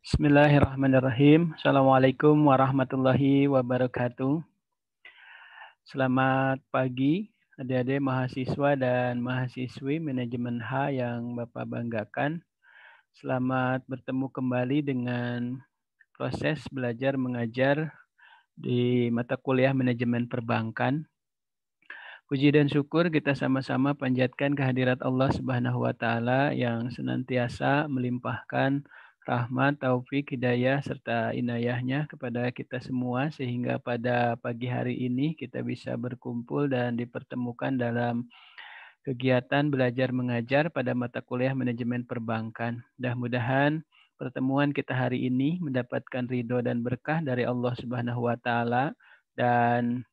Bismillahirrahmanirrahim. Assalamualaikum warahmatullahi wabarakatuh. Selamat pagi adik-adik mahasiswa dan mahasiswi manajemen H yang Bapak banggakan. Selamat bertemu kembali dengan proses belajar mengajar di mata kuliah manajemen perbankan. Puji dan syukur kita sama-sama panjatkan kehadirat Allah Subhanahu wa taala yang senantiasa melimpahkan rahmat, taufik, hidayah, serta inayahnya kepada kita semua sehingga pada pagi hari ini kita bisa berkumpul dan dipertemukan dalam kegiatan belajar mengajar pada mata kuliah manajemen perbankan. Mudah-mudahan pertemuan kita hari ini mendapatkan ridho dan berkah dari Allah Subhanahu wa taala dan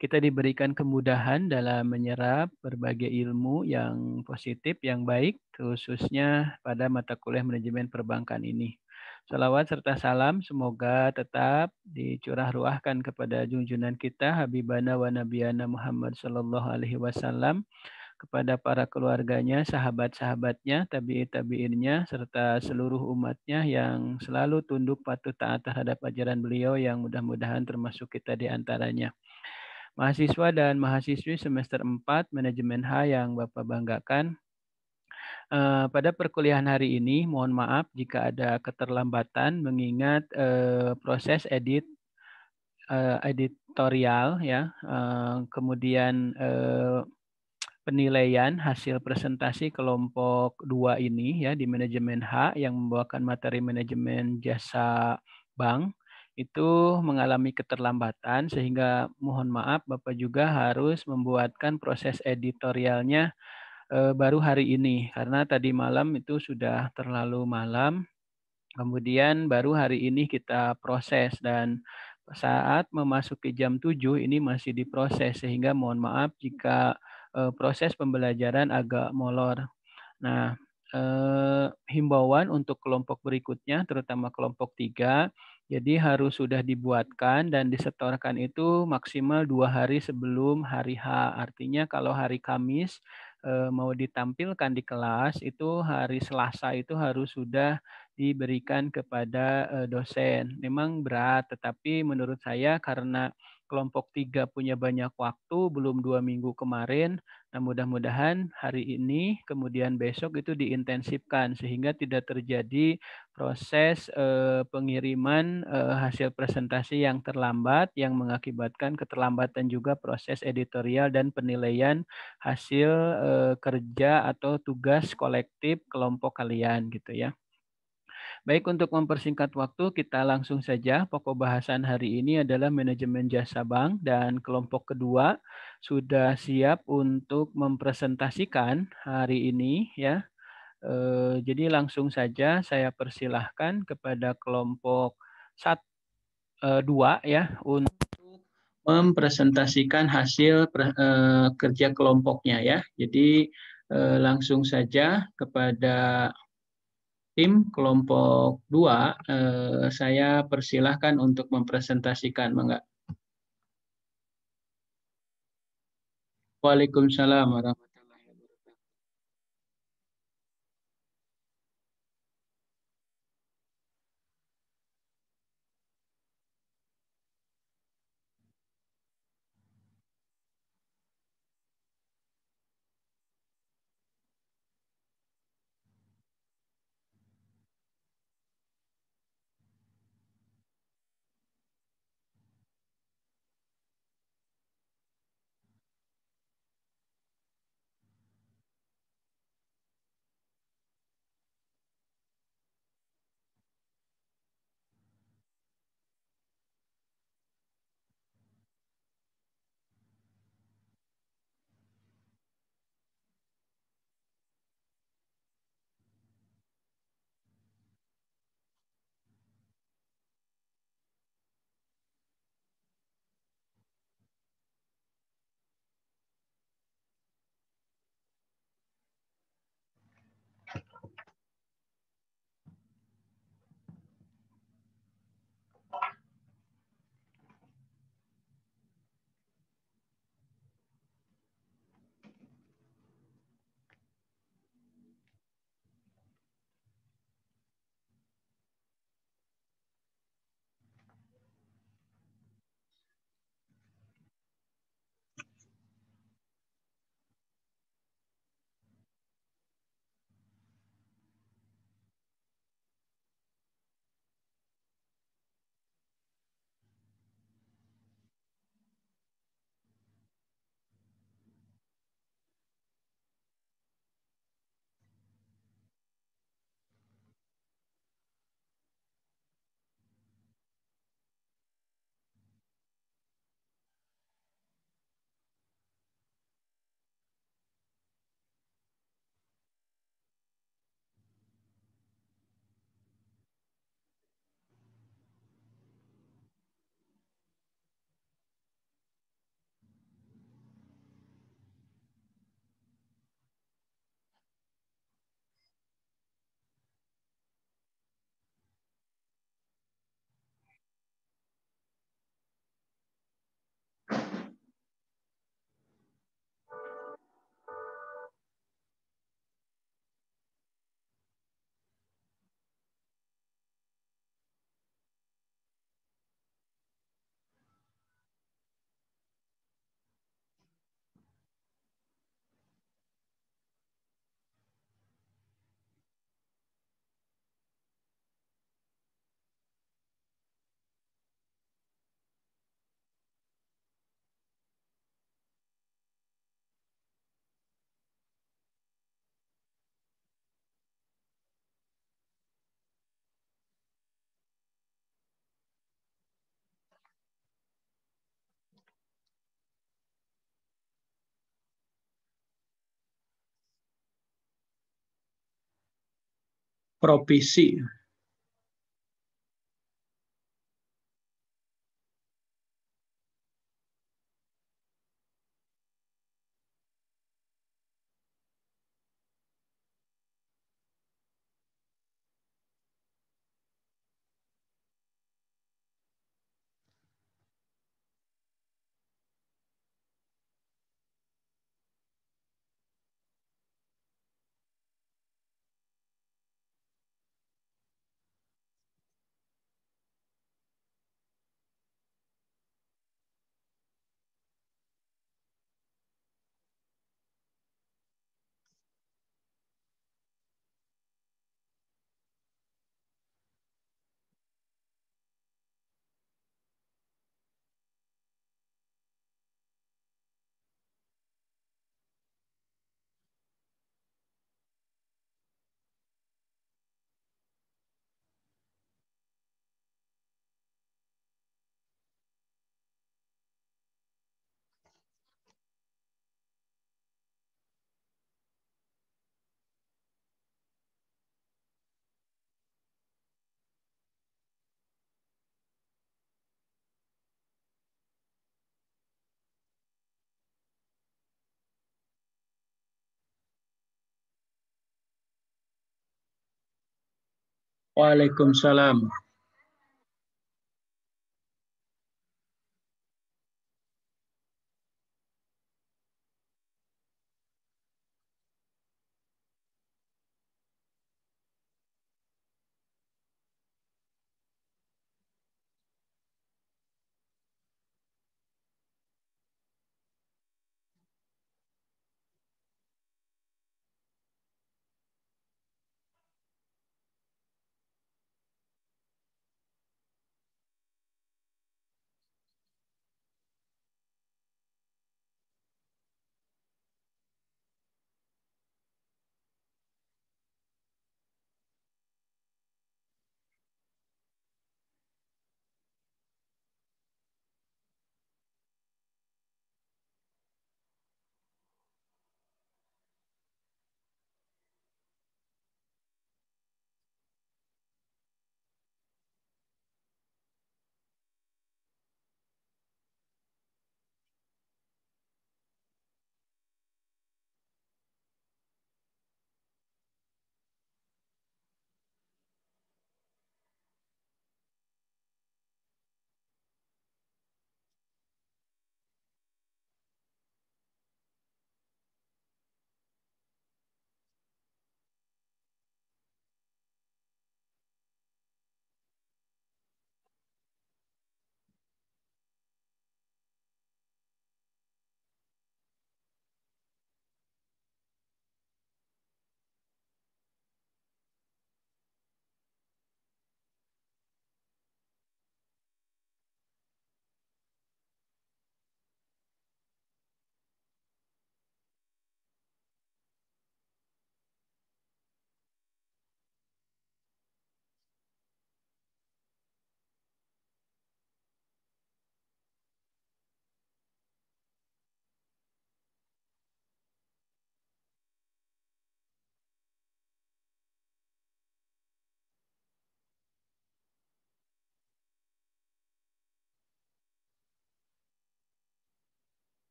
kita diberikan kemudahan dalam menyerap berbagai ilmu yang positif, yang baik, khususnya pada mata kuliah manajemen perbankan ini. Salawat serta salam semoga tetap dicurah ruahkan kepada junjungan kita Habibana wa Nabiyana Muhammad Sallallahu Alaihi Wasallam kepada para keluarganya, sahabat-sahabatnya, tabi'i-tabi'innya, serta seluruh umatnya yang selalu tunduk patuh taat terhadap ajaran beliau yang mudah-mudahan termasuk kita di antaranya mahasiswa dan mahasiswi semester 4 manajemen H yang Bapak banggakan. Eh, pada perkuliahan hari ini, mohon maaf jika ada keterlambatan mengingat eh, proses edit eh, editorial ya, kemudian penilaian hasil presentasi kelompok dua ini ya di manajemen H yang membawakan materi manajemen jasa bank itu mengalami keterlambatan sehingga mohon maaf Bapak juga harus membuatkan proses editorialnya eh, baru hari ini karena tadi malam itu sudah terlalu malam. Kemudian baru hari ini kita proses dan saat memasuki jam 7 ini masih diproses sehingga mohon maaf jika eh, proses pembelajaran agak molor. Nah, eh, himbauan untuk kelompok berikutnya, terutama kelompok tiga. Jadi harus sudah dibuatkan dan disetorkan itu maksimal dua hari sebelum hari H. Artinya kalau hari Kamis eh, mau ditampilkan di kelas itu hari Selasa itu harus sudah diberikan kepada eh, dosen. Memang berat, tetapi menurut saya karena kelompok tiga punya banyak waktu, belum dua minggu kemarin. Nah, mudah-mudahan hari ini, kemudian besok itu diintensifkan sehingga tidak terjadi proses eh, pengiriman eh, hasil presentasi yang terlambat, yang mengakibatkan keterlambatan juga proses editorial dan penilaian hasil eh, kerja atau tugas kolektif kelompok kalian gitu ya. Baik, untuk mempersingkat waktu, kita langsung saja. Pokok bahasan hari ini adalah manajemen jasa bank dan kelompok kedua sudah siap untuk mempresentasikan hari ini ya. Eh, jadi langsung saja saya persilahkan kepada kelompok sat, eh, dua ya untuk mempresentasikan hasil eh, kerja kelompoknya ya. Jadi langsung saja kepada tim kelompok dua, eh, saya persilahkan untuk mempresentasikan, Mangga. Waalaikumsalam warahmatullahi provisi Waalaikumsalam.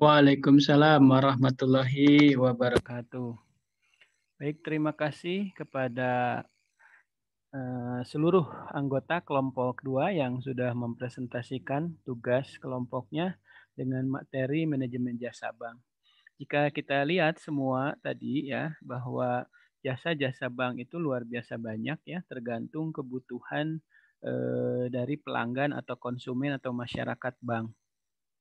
Waalaikumsalam warahmatullahi wabarakatuh. Baik, terima kasih kepada Eh, seluruh anggota kelompok 2 yang sudah mempresentasikan tugas kelompoknya dengan materi manajemen jasa bank. Jika kita lihat semua tadi ya bahwa jasa-jasa bank itu luar biasa banyak ya tergantung kebutuhan eh, dari pelanggan atau konsumen atau masyarakat bank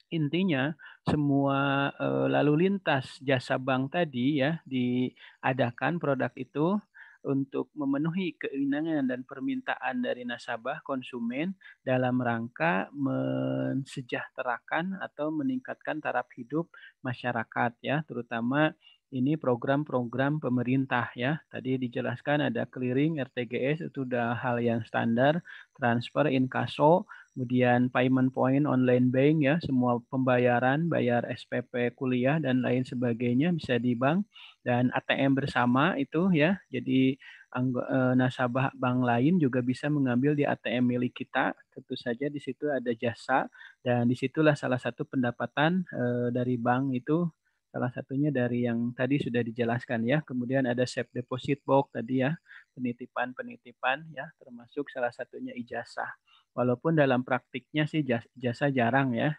intinya semua e, lalu lintas jasa bank tadi ya diadakan produk itu untuk memenuhi keinginan dan permintaan dari nasabah konsumen dalam rangka mensejahterakan atau meningkatkan taraf hidup masyarakat ya terutama ini program-program pemerintah ya. Tadi dijelaskan ada clearing RTGS itu sudah hal yang standar, transfer inkaso kemudian payment point online bank ya semua pembayaran bayar SPP kuliah dan lain sebagainya bisa di bank dan ATM bersama itu ya jadi eh, nasabah bank lain juga bisa mengambil di ATM milik kita tentu saja di situ ada jasa dan disitulah salah satu pendapatan eh, dari bank itu salah satunya dari yang tadi sudah dijelaskan ya kemudian ada safe deposit box tadi ya penitipan penitipan ya termasuk salah satunya ijazah Walaupun dalam praktiknya sih jasa jarang ya.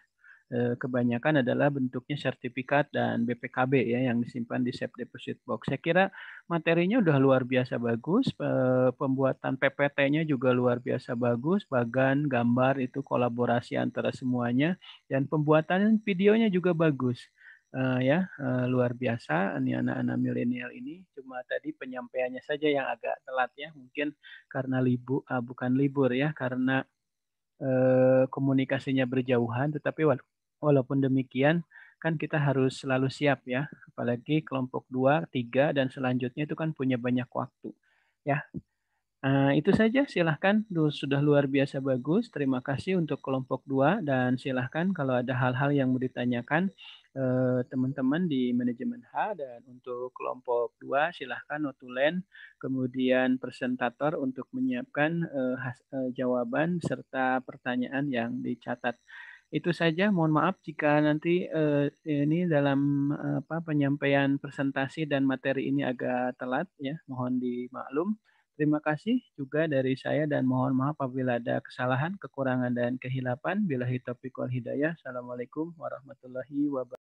Eh, kebanyakan adalah bentuknya sertifikat dan BPKB ya yang disimpan di safe deposit box. Saya kira materinya udah luar biasa bagus, eh, pembuatan PPT-nya juga luar biasa bagus, bagan, gambar itu kolaborasi antara semuanya dan pembuatan videonya juga bagus uh, ya uh, luar biasa ini anak-anak milenial ini cuma tadi penyampaiannya saja yang agak telat ya mungkin karena libur uh, bukan libur ya karena Eh, komunikasinya berjauhan, tetapi walaupun demikian kan kita harus selalu siap ya, apalagi kelompok dua, tiga dan selanjutnya itu kan punya banyak waktu ya. Nah, itu saja silahkan sudah luar biasa bagus. Terima kasih untuk kelompok dua dan silahkan kalau ada hal-hal yang mau ditanyakan Eh, teman-teman di manajemen H dan untuk kelompok 2 silahkan notulen kemudian presentator untuk menyiapkan uh, has, uh, jawaban serta pertanyaan yang dicatat. Itu saja, mohon maaf jika nanti uh, ini dalam uh, apa penyampaian presentasi dan materi ini agak telat ya, mohon dimaklum. Terima kasih juga dari saya dan mohon maaf apabila ada kesalahan, kekurangan, dan kehilapan. Bila hitopik wal hidayah. Assalamualaikum warahmatullahi wabarakatuh.